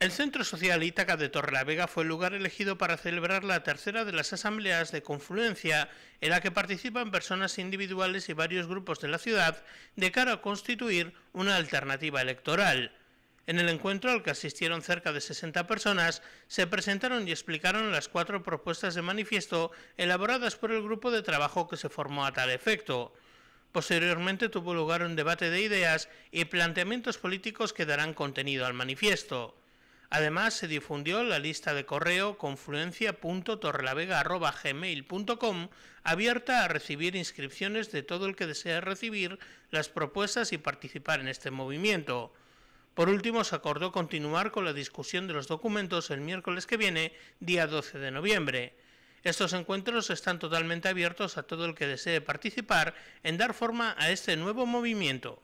El Centro Social Ítaca de Torrelavega fue el lugar elegido para celebrar la tercera de las asambleas de confluencia, en la que participan personas individuales y varios grupos de la ciudad de cara a constituir una alternativa electoral. En el encuentro al que asistieron cerca de 60 personas, se presentaron y explicaron las cuatro propuestas de manifiesto elaboradas por el grupo de trabajo que se formó a tal efecto. Posteriormente tuvo lugar un debate de ideas y planteamientos políticos que darán contenido al manifiesto. Además, se difundió la lista de correo confluencia.torrelavega.gmail.com abierta a recibir inscripciones de todo el que desee recibir las propuestas y participar en este movimiento. Por último, se acordó continuar con la discusión de los documentos el miércoles que viene, día 12 de noviembre. Estos encuentros están totalmente abiertos a todo el que desee participar en dar forma a este nuevo movimiento.